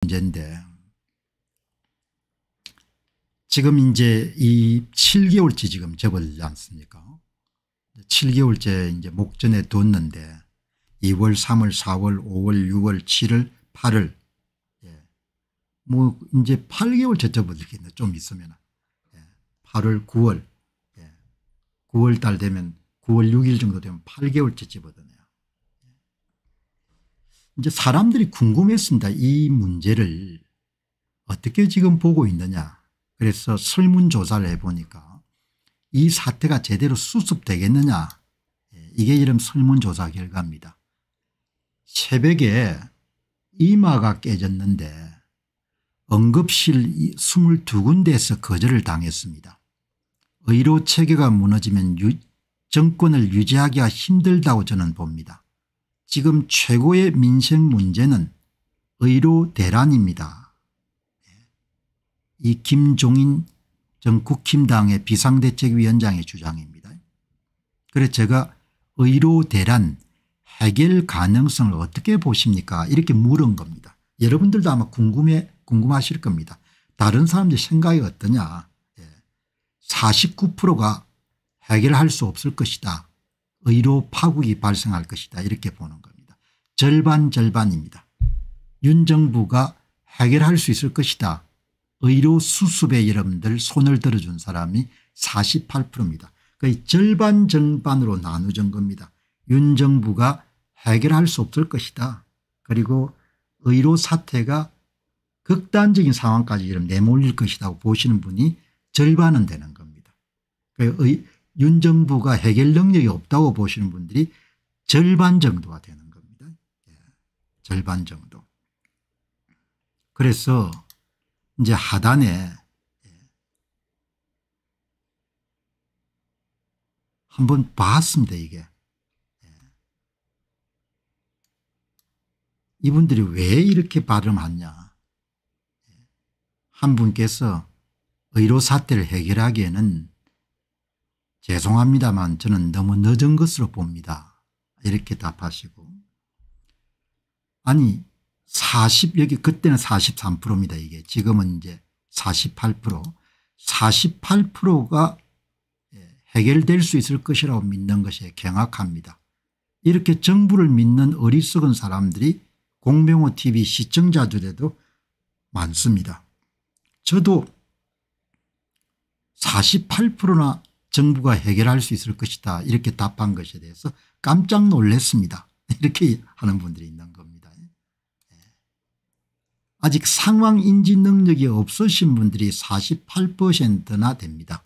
문제인데 지금 이제 이 7개월째 지금 접었지 않습니까 7개월째 이제 목전에 뒀는데 2월 3월 4월 5월 6월 7월 8월 예. 뭐 이제 8개월째 접어들겠네 좀 있으면 예. 8월 9월 예. 9월달 되면 9월 6일 정도 되면 8개월째 접어드네요. 이제 사람들이 궁금했습니다. 이 문제를 어떻게 지금 보고 있느냐. 그래서 설문조사를 해보니까 이 사태가 제대로 수습되겠느냐. 예, 이게 이름 설문조사 결과입니다. 새벽에 이마가 깨졌는데 응급실 22군데에서 거절을 당했습니다. 의료 체계가 무너지면 유, 정권을 유지하기가 힘들다고 저는 봅니다. 지금 최고의 민생 문제는 의료 대란입니다. 예. 이 김종인 전 국힘당의 비상대책위원장의 주장입니다. 그래서 제가 의료 대란 해결 가능성을 어떻게 보십니까 이렇게 물은 겁니다. 여러분들도 아마 궁금해 궁금하실 겁니다. 다른 사람들 생각이 어떠냐 49%가 예. 해결할 수 없을 것이다. 의료 파국이 발생할 것이다 이렇게 보는 거예요. 절반 절반입니다. 윤 정부가 해결할 수 있을 것이다. 의료 수습에 여러분들 손을 들어준 사람이 48%입니다. 거의 절반 정반으로 나누은 겁니다. 윤 정부가 해결할 수 없을 것이다. 그리고 의료 사태가 극단적인 상황까지 내몰릴 것이라고 보시는 분이 절반은 되는 겁니다. 그 윤 정부가 해결 능력이 없다고 보시는 분들이 절반 정도가 되는 겁니다. 절반 정도. 그래서 이제 하단에 예, 한번 봤습니다 이게. 예. 이분들이 왜 이렇게 발음하냐. 예. 한 분께서 의료 사태를 해결하기에는 죄송합니다만 저는 너무 늦은 것으로 봅니다. 이렇게 답하시고 아니 40 여기 그때는 43%입니다. 이게 지금은 이제 48% 48%가 예, 해결될 수 있을 것이라고 믿는 것이 경악합니다. 이렇게 정부를 믿는 어리석은 사람들이 공병호 tv 시청자들에도 많습니다. 저도 48%나 정부가 해결할 수 있을 것이다 이렇게 답한 것에 대해서 깜짝 놀랐습니다. 이렇게 하는 분들이 있는 겁니다. 아직 상황 인지 능력이 없으신 분들이 48%나 됩니다.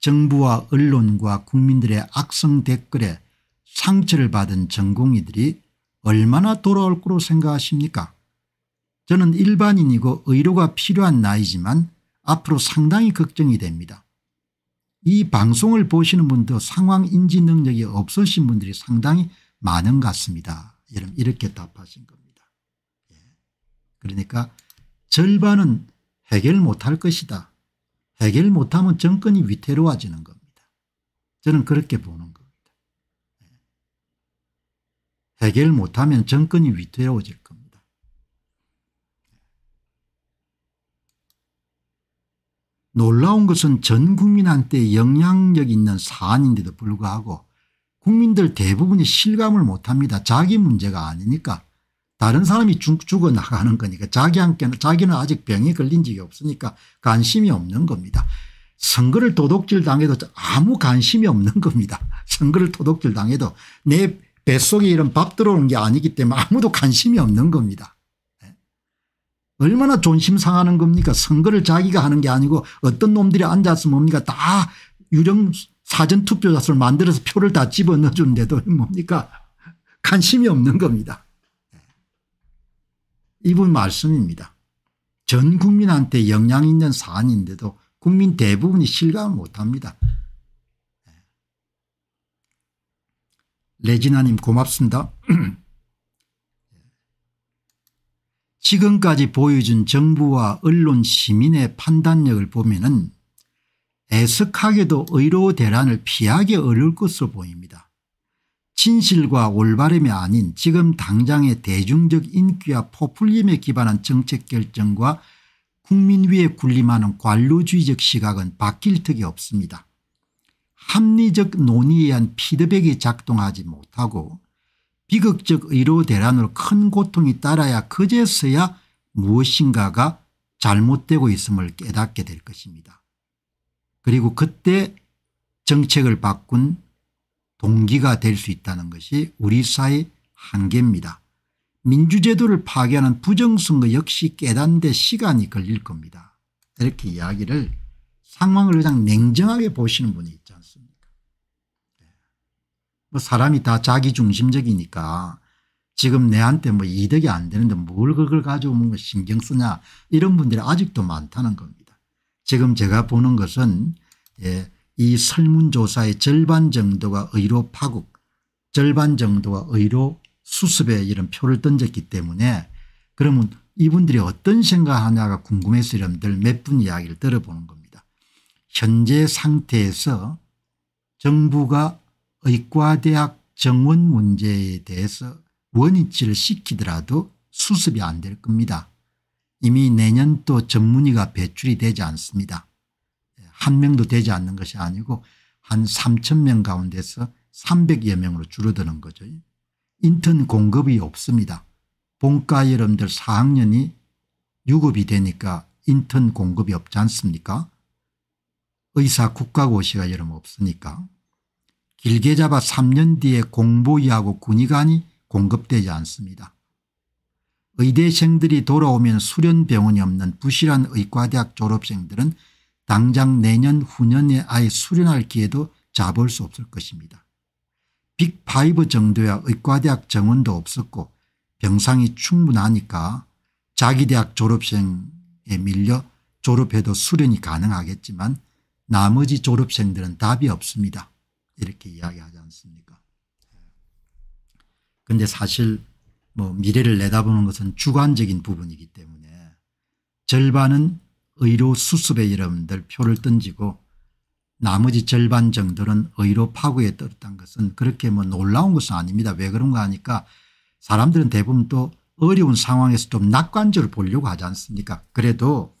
정부와 언론과 국민들의 악성 댓글에 상처를 받은 전공의들이 얼마나 돌아올 거로 생각하십니까 저는 일반인이고 의료가 필요한 나이지만 앞으로 상당히 걱정이 됩니다. 이 방송을 보시는 분도 상황 인지 능력이 없으신 분들이 상당히 많은 것 같습니다. 이렇게 답하신 겁 그러니까 절반은 해결 못할 것이다. 해결 못하면 정권이 위태로워지는 겁니다. 저는 그렇게 보는 겁니다. 네. 해결 못하면 정권이 위태로워질 겁니다. 네. 놀라운 것은 전 국민한테 영향력 있는 사안인데도 불구하고 국민들 대부분이 실감을 못합니다. 자기 문제가 아니니까 다른 사람이 죽어 나가는 거니까 자기한테는 자기는 아직 병에 걸린 적이 없으니까 관심이 없는 겁니다. 선거를 도둑질 당해도 아무 관심이 없는 겁니다. 선거를 도둑질 당해도 내 뱃속에 이런 밥 들어오는 게 아니기 때문에 아무도 관심이 없는 겁니다. 네. 얼마나 존심 상하는 겁니까 선거를 자기가 하는 게 아니고 어떤 놈들이 앉아서 뭡니까 다 유령 사전투표자수를 만들어서 표를 다집어넣어주데도 뭡니까 관심이 없는 겁니다. 이분 말씀입니다. 전 국민한테 영향 있는 사안인데도 국민 대부분이 실감을 못합니다. 네. 레지나님 고맙습니다. 지금까지 보여준 정부와 언론 시민의 판단력을 보면 애석하게도 의료 대란을 피하기 어려울 것으로 보입니다. 진실과 올바름이 아닌 지금 당장의 대중적 인기와 포퓰즘에 기반한 정책결정과 국민 위에 군림하는 관료주의적 시각은 바뀔 턱이 없습니다. 합리적 논의에 의한 피드백이 작동하지 못하고 비극적 의료 대란으로 큰 고통이 따라야 그제서야 무엇인가가 잘못되고 있음을 깨닫게 될 것입니다. 그리고 그때 정책을 바꾼 동기가 될 수 있다는 것이 우리 사회 의 한계입니다. 민주제도를 파괴하는 부정선거 역시 깨닫는데 시간이 걸릴 겁니다. 이렇게 이야기를 상황을 그냥 냉정하게 보시는 분이 있지 않습니까 네. 뭐 사람이 다 자기중심적이니까 지금 내한테 뭐 이득이 안 되는데 뭘 그걸 가져오면 신경 쓰냐 이런 분들이 아직도 많다는 겁니다. 지금 제가 보는 것은 예, 이 설문조사의 절반 정도가 의료 파국 절반 정도가 의료 수습에 이런 표를 던졌기 때문에 그러면 이분들이 어떤 생각하냐가 궁금해서 여러분들 몇 분 이야기를 들어보는 겁니다. 현재 상태에서 정부가 의과대학 정원 문제에 대해서 원위치를 시키더라도 수습이 안 될 겁니다. 이미 내년 또 전문의가 배출이 되지 않습니다. 한 명도 되지 않는 것이 아니고 한 3천 명 가운데서 300여 명으로 줄어드는 거죠. 인턴 공급이 없습니다. 본과 여러분들 4학년이 유급이 되니까 인턴 공급이 없지 않습니까 의사 국가고시가 여름 없으니까 길게 잡아 3년 뒤에 공보위하고 군의관이 공급되지 않습니다. 의대생들이 돌아오면 수련병원이 없는 부실한 의과대학 졸업생들은 당장 내년 후년에 아예 수련할 기회도 잡을 수 없을 것입니다. 빅5 정도야 의과대학 정원도 없었고 병상이 충분하니까 자기 대학 졸업생에 밀려 졸업해도 수련이 가능하겠지만 나머지 졸업생들은 답이 없습니다. 이렇게 이야기하지 않습니까 근데 사실 뭐 미래를 내다보는 것은 주관적인 부분이기 때문에 절반은 의료 수습의 여러분들 표를 던지고 나머지 절반 정도는 의료 파국에 떨었다는 것은 그렇게 뭐 놀라운 것은 아닙니다. 왜 그런가 하니까 사람들은 대부분 또 어려운 상황에서 좀 낙관적으로 보려고 하지 않습니까 그래도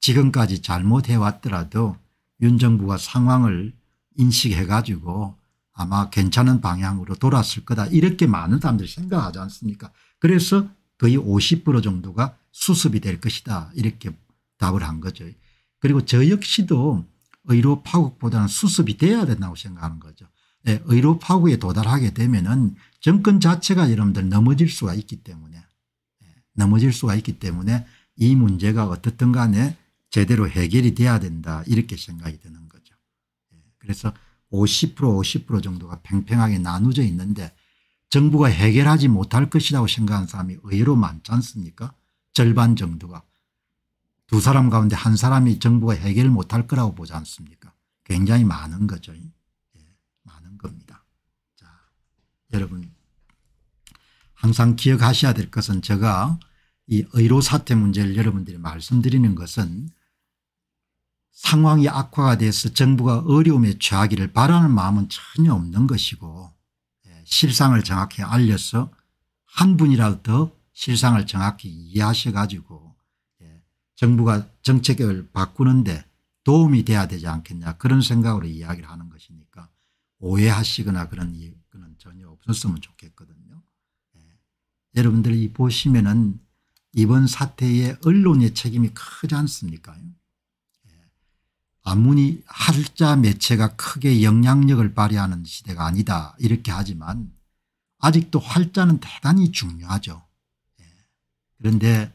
지금까지 잘못해왔더라도 윤 정부가 상황을 인식해 가지고 아마 괜찮은 방향으로 돌았을 거다 이렇게 많은 사람들이 생각하지 않습니까 그래서 거의 50% 정도가 수습이 될 것이다 이렇게 답을 한 거죠. 그리고 저 역시도 의료 파국보다는 수습이 돼야 된다고 생각하는 거죠. 네, 예, 의료 파국에 도달하게 되면은 정권 자체가 여러분들 넘어질 수가 있기 때문에 네, 넘어질 수가 있기 때문에 이 문제가 어떻든 간에 제대로 해결이 돼야 된다 이렇게 생각이 드는 거죠. 네, 그래서 50% 50% 정도가 팽팽하게 나누어져 있는데 정부가 해결하지 못할 것이라고 생각하는 사람이 의외로 많지 않습니까 절반 정도가 두 사람 가운데 한 사람이 정부가 해결 못할 거라고 보지 않습니까 굉장히 많은 거죠. 예, 많은 겁니다. 자, 여러분 항상 기억하셔야 될 것은 제가 이 의료 사태 문제를 여러분들이 말씀드리는 것은 상황이 악화가 돼서 정부가 어려움에 처하기를 바라는 마음은 전혀 없는 것이고 예, 실상을 정확히 알려서 한 분이라도 더 실상을 정확히 이해하셔 가지고 정부가 정책을 바꾸는데 도움이 돼야 되지 않겠냐 그런 생각으로 이야기를 하는 것이니까 오해하시거나 그런 이유는 전혀 없었으면 좋겠거든요. 예. 여러분들 이 보시면은 이번 사태에 언론의 책임이 크지 않습니까? 예. 아무리 한자 매체가 크게 영향력을 발휘하는 시대가 아니다 이렇게 하지만 아직도 활자는 대단히 중요하죠. 예. 그런데